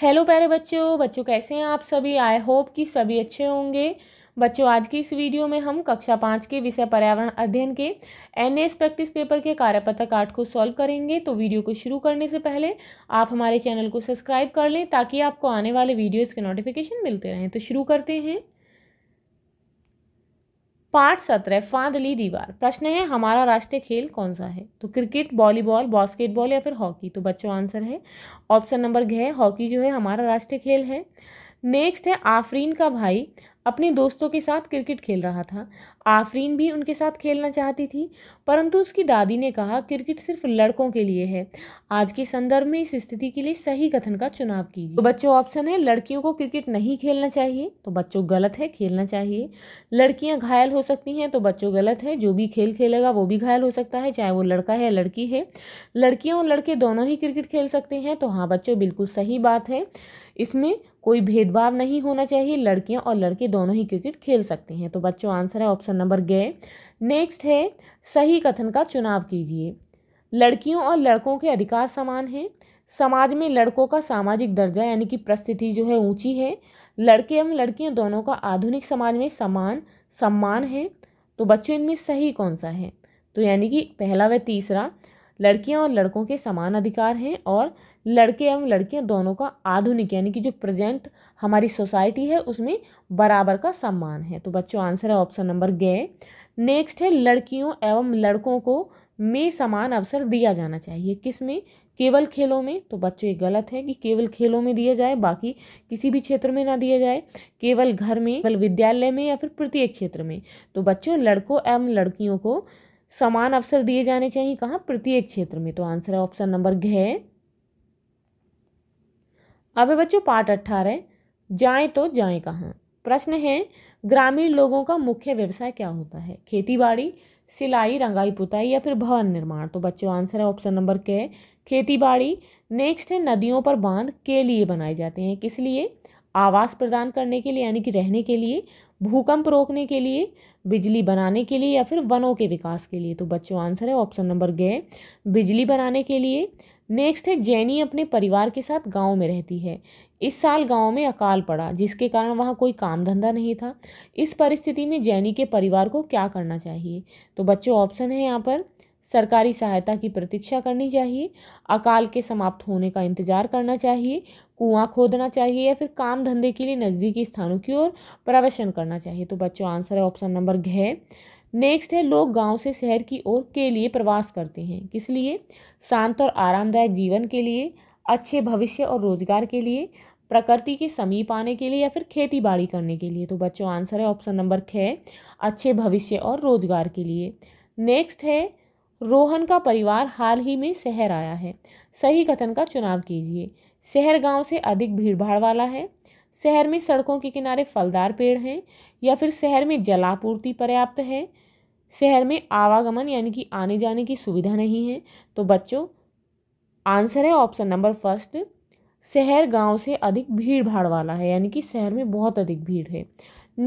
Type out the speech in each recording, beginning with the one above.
hello प्यारे बच्चों बच्चों कैसे हैं आप सभी आई होप कि सभी अच्छे होंगे बच्चों आज की इस वीडियो में हम कक्षा पाँच के विषय पर्यावरण अध्ययन के एन एस प्रैक्टिस पेपर के कार्यपत्रक आठ को सॉल्व करेंगे तो वीडियो को शुरू करने से पहले आप हमारे चैनल को सब्सक्राइब कर लें ताकि आपको आने वाले वीडियोज़ के नोटिफिकेशन मिलते रहें तो शुरू करते हैं पार्ट सत्रह फांदली दीवार प्रश्न है हमारा राष्ट्रीय खेल कौन सा है तो क्रिकेट वॉलीबॉल बास्केटबॉल या फिर हॉकी तो बच्चों आंसर है ऑप्शन नंबर घ हॉकी जो है हमारा राष्ट्रीय खेल है नेक्स्ट है आफरीन का भाई अपने दोस्तों के साथ क्रिकेट खेल रहा था आफरीन भी उनके साथ खेलना चाहती थी परंतु उसकी दादी ने कहा क्रिकेट सिर्फ लड़कों के लिए है आज के संदर्भ में इस स्थिति के लिए सही कथन का चुनाव की तो बच्चों ऑप्शन है लड़कियों को क्रिकेट नहीं खेलना चाहिए तो बच्चों गलत है खेलना चाहिए लड़कियाँ घायल हो सकती हैं तो बच्चों गलत है जो भी खेल खेलेगा वो भी घायल हो सकता है चाहे वो लड़का है या लड़की है लड़कियाँ और लड़के दोनों ही क्रिकेट खेल सकते हैं तो हाँ बच्चों बिल्कुल सही बात है इसमें कोई भेदभाव नहीं होना चाहिए लड़कियां और लड़के दोनों ही क्रिकेट खेल सकते हैं तो बच्चों आंसर है ऑप्शन नंबर गे नेक्स्ट है सही कथन का चुनाव कीजिए लड़कियों और लड़कों के अधिकार समान हैं समाज में लड़कों का सामाजिक दर्जा यानी कि प्रस्थिति जो है ऊंची है लड़के एवं लड़कियां दोनों का आधुनिक समाज में समान सम्मान है तो बच्चों इनमें सही कौन सा है तो यानी कि पहला व तीसरा लड़कियां और लड़कों के समान अधिकार हैं और लड़के एवं लड़कियां दोनों का आधुनिक यानी कि जो प्रेजेंट हमारी सोसाइटी है उसमें बराबर का सम्मान है तो बच्चों आंसर है ऑप्शन नंबर गे नेक्स्ट है लड़कियों एवं लड़कों को में समान अवसर दिया जाना चाहिए किस में केवल खेलों में तो बच्चों ये गलत है कि केवल खेलों में दिया जाए बाकी किसी भी क्षेत्र में ना दिया जाए केवल घर में केवल विद्यालय में या फिर प्रत्येक क्षेत्र में तो बच्चों लड़कों एवं लड़कियों को समान अवसर दिए जाने चाहिए कहाँ प्रत्येक क्षेत्र में तो आंसर है ऑप्शन नंबर घ अब बच्चों पार्ट अट्ठारह जाएं तो जाएं कहाँ प्रश्न है ग्रामीण लोगों का मुख्य व्यवसाय क्या होता है खेतीबाड़ी सिलाई रंगाई पुताई या फिर भवन निर्माण तो बच्चों आंसर है ऑप्शन नंबर के खेतीबाड़ी नेक्स्ट है नदियों पर बांध के लिए बनाए जाते हैं किस लिए आवास प्रदान करने के लिए यानी कि रहने के लिए भूकंप रोकने के लिए बिजली बनाने के लिए या फिर वनों के विकास के लिए तो बच्चों आंसर है ऑप्शन नंबर गए बिजली बनाने के लिए नेक्स्ट है जैनी अपने परिवार के साथ गांव में रहती है इस साल गांव में अकाल पड़ा जिसके कारण वहां कोई काम धंधा नहीं था इस परिस्थिति में जैनी के परिवार को क्या करना चाहिए तो बच्चों ऑप्शन है यहाँ पर सरकारी सहायता की प्रतीक्षा करनी चाहिए अकाल के समाप्त होने का इंतजार करना चाहिए कुआं खोदना चाहिए या फिर काम धंधे के लिए नज़दीकी स्थानों की ओर प्रवेशन करना चाहिए तो बच्चों आंसर है ऑप्शन नंबर घ नेक्स्ट है लोग गांव से शहर की ओर के लिए प्रवास करते हैं किस लिए शांत और आरामदायक जीवन के लिए अच्छे भविष्य और रोजगार के लिए प्रकृति के समीप आने के लिए या फिर खेती बाड़ी करने के लिए तो बच्चों आंसर है ऑप्शन नंबर ख अच्छे भविष्य और रोजगार के लिए नेक्स्ट है रोहन का परिवार हाल ही में शहर आया है सही कथन का चुनाव कीजिए शहर गांव से अधिक भीड़भाड़ वाला है शहर में सड़कों के किनारे फलदार पेड़ हैं या फिर शहर में जलापूर्ति पर्याप्त है शहर में आवागमन यानी कि आने जाने की सुविधा नहीं है तो बच्चों आंसर है ऑप्शन नंबर फर्स्ट शहर गांव से अधिक भीड़ भाड़ वाला है यानी कि शहर में बहुत अधिक भीड़ है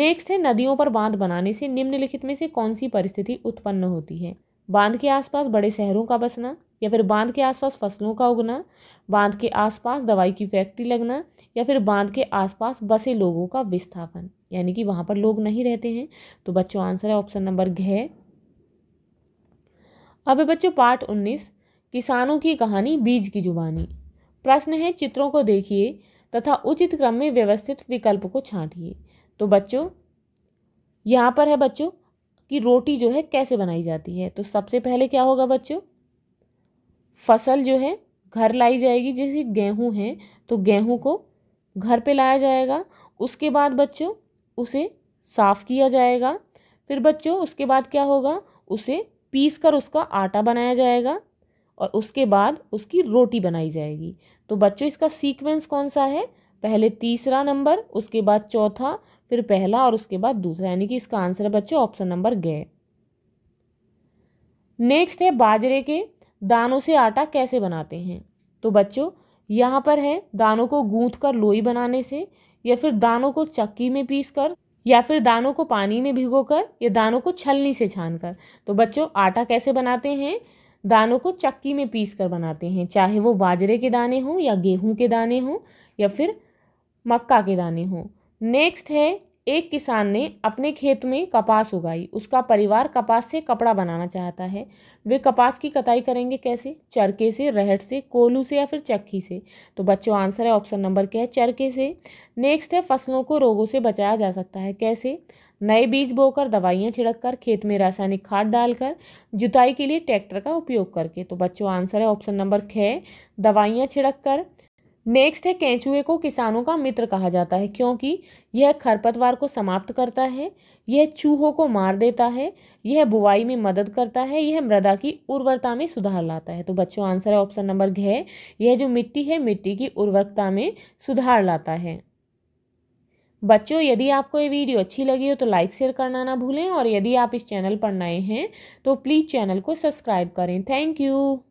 नेक्स्ट है नदियों पर बांध बनाने से निम्नलिखित में से कौन सी परिस्थिति उत्पन्न होती है बांध के आसपास बड़े शहरों का बसना या फिर बांध के आसपास फसलों का उगना बांध के आसपास दवाई की फैक्ट्री लगना या फिर बांध के आसपास बसे लोगों का विस्थापन यानी कि वहाँ पर लोग नहीं रहते हैं तो बच्चों आंसर है ऑप्शन नंबर घ अब बच्चों पार्ट उन्नीस किसानों की कहानी बीज की जुबानी प्रश्न है चित्रों को देखिए तथा उचित क्रम में व्यवस्थित विकल्प को छांटिए तो बच्चों यहाँ पर है बच्चों कि रोटी जो है कैसे बनाई जाती है तो सबसे पहले क्या होगा बच्चों फसल जो है घर लाई जाएगी जैसे गेहूँ है तो गेहूँ को घर पे लाया जाएगा उसके बाद बच्चों उसे साफ़ किया जाएगा फिर बच्चों उसके बाद क्या होगा उसे पीस कर उसका आटा बनाया जाएगा और उसके बाद उसकी रोटी बनाई जाएगी तो बच्चों इसका सीक्वेंस कौन सा है पहले तीसरा नंबर उसके बाद चौथा फिर पहला और उसके बाद दूसरा यानी कि इसका आंसर है बच्चों ऑप्शन नंबर गए नेक्स्ट है बाजरे के दानों से आटा कैसे बनाते हैं तो बच्चों यहाँ पर है दानों को गूंथ कर लोई बनाने से या फिर दानों को चक्की में पीस कर या फिर दानों को पानी में भिगो कर या दानों को छलनी से छान कर तो बच्चों आटा कैसे बनाते हैं दानों को चक्की में पीस कर बनाते हैं चाहे वो बाजरे के दाने हों या गेहूं के दाने हों या फिर मक्का के दाने हों नेक्स्ट है एक किसान ने अपने खेत में कपास उगाई उसका परिवार कपास से कपड़ा बनाना चाहता है वे कपास की कटाई करेंगे कैसे चरके से रहट से कोलू से या फिर चक्की से तो बच्चों आंसर है ऑप्शन नंबर क्या है चरके से नेक्स्ट है फसलों को रोगों से बचाया जा सकता है कैसे नए बीज बोकर दवाइयाँ छिड़क कर खेत में रासायनिक खाद डालकर जुताई के लिए ट्रैक्टर का उपयोग करके तो बच्चों आंसर है ऑप्शन नंबर छः दवाइयाँ छिड़क कर नेक्स्ट है कैंचुए को किसानों का मित्र कहा जाता है क्योंकि यह खरपतवार को समाप्त करता है यह चूहों को मार देता है यह बुवाई में मदद करता है यह मृदा की उर्वरता में सुधार लाता है तो बच्चों आंसर है ऑप्शन नंबर घ यह जो मिट्टी है मिट्टी की उर्वरता में सुधार लाता है बच्चों यदि आपको ये वीडियो अच्छी लगी हो तो लाइक शेयर करना ना भूलें और यदि आप इस चैनल पर नए हैं तो प्लीज़ चैनल को सब्सक्राइब करें थैंक यू